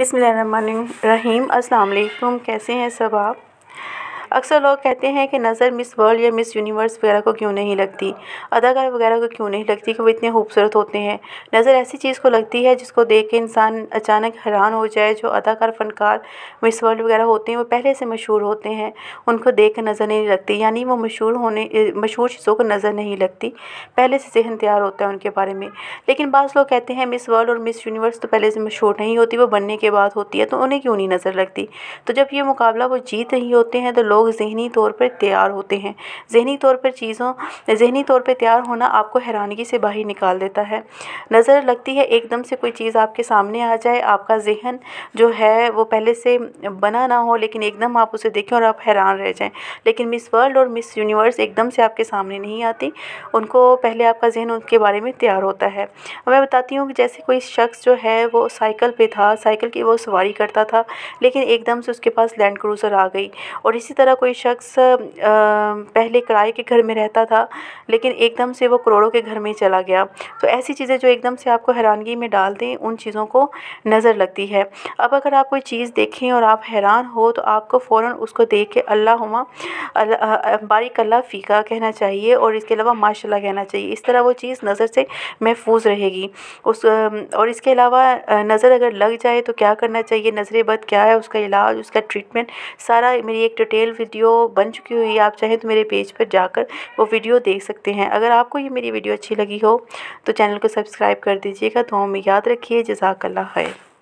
अस्सलाम वालेकुम कैसे हैं सब आप अक्सर लोग कहते हैं कि नज़र मिस वर्ल्ड या मिस यूनिवर्स वगैरह को क्यों नहीं लगती अदाकार वगैरह को क्यों नहीं लगती कि वो इतने खूबसूरत होते हैं नज़र ऐसी चीज़ को लगती है जिसको देख के इंसान अचानक हैरान हो जाए जो अदाकार फ़नकार मिस वर्ल्ड वगैरह होते हैं वो पहले से मशहूर होते हैं उनको देख कर नज़र नहीं लगती यानी वो मशहूर होने मशहूर चीज़ों को नज़र नहीं लगती पहले से जहन तैयार होता है उनके बारे में लेकिन बाज़ लोग कहते हैं मिस वर्ल्ड और मिस यूनिवर्स तो पहले से मशहूर नहीं होती वो बनने के बाद होती है तो उन्हें क्यों नहीं नज़र लगती तो जब ये मुकाबला वो जीत रही होते हैं तो लोग लोग ज़हनी तौर पर तैयार होते हैं ज़हनी तौर पर चीज़ों ज़हनी तौर पर तैयार होना आपको हैरानगी से बाहर निकाल देता है नज़र लगती है एकदम से कोई चीज़ आपके सामने आ जाए आपका जहन जो है वो पहले से बना ना हो लेकिन एकदम आप उसे देखें और आप हैरान रह जाएँ लेकिन मिस वर्ल्ड और मिस यूनिवर्स एकदम से आपके सामने नहीं आती उनको पहले आपका जहन उनके बारे में तैयार होता है मैं बताती हूँ कि जैसे कोई शख्स जो है वो साइकिल पे था साइकिल की वो सवारी करता था लेकिन एकदम से उसके पास लैंड क्रूज़र आ गई और इसी तरह तरह कोई शख़्स पहले किराए के घर में रहता था लेकिन एकदम से वो करोड़ों के घर में चला गया तो ऐसी चीज़ें जो एकदम से आपको हैरानगी में डाल दें उन चीज़ों को नज़र लगती है अब अगर आप कोई चीज़ देखें और आप हैरान हो तो आपको फ़ौर उसको देख के अल्लाह बारिक अल्लाह फ़ीका कहना चाहिए और इसके अलावा माशा कहना चाहिए इस तरह वो चीज़ नज़र से महफूज रहेगी उस और इसके अलावा नज़र अगर लग जाए तो क्या करना चाहिए नज़र बद क्या है उसका इलाज उसका ट्रीटमेंट सारा मेरी एक डिटेल वीडियो बन चुकी हुई है आप चाहें तो मेरे पेज पर जाकर वो वीडियो देख सकते हैं अगर आपको ये मेरी वीडियो अच्छी लगी हो तो चैनल को सब्सक्राइब कर दीजिएगा तो हमें याद रखिए जजाकल्ला है